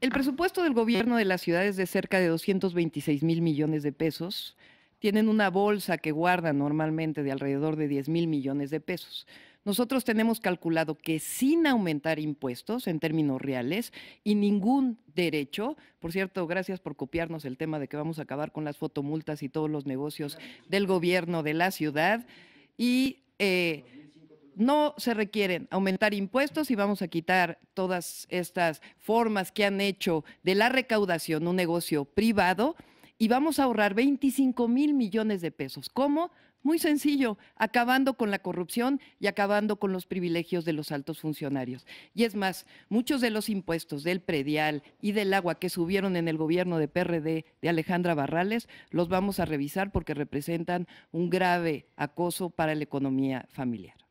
El presupuesto del gobierno de la ciudad es de cerca de 226 mil millones de pesos. Tienen una bolsa que guardan normalmente de alrededor de 10 mil millones de pesos. Nosotros tenemos calculado que sin aumentar impuestos en términos reales y ningún derecho, por cierto, gracias por copiarnos el tema de que vamos a acabar con las fotomultas y todos los negocios del gobierno de la ciudad y eh, no se requieren aumentar impuestos y vamos a quitar todas estas formas que han hecho de la recaudación un negocio privado y vamos a ahorrar 25 mil millones de pesos. ¿Cómo? Muy sencillo, acabando con la corrupción y acabando con los privilegios de los altos funcionarios. Y es más, muchos de los impuestos del predial y del agua que subieron en el gobierno de PRD de Alejandra Barrales, los vamos a revisar porque representan un grave acoso para la economía familiar.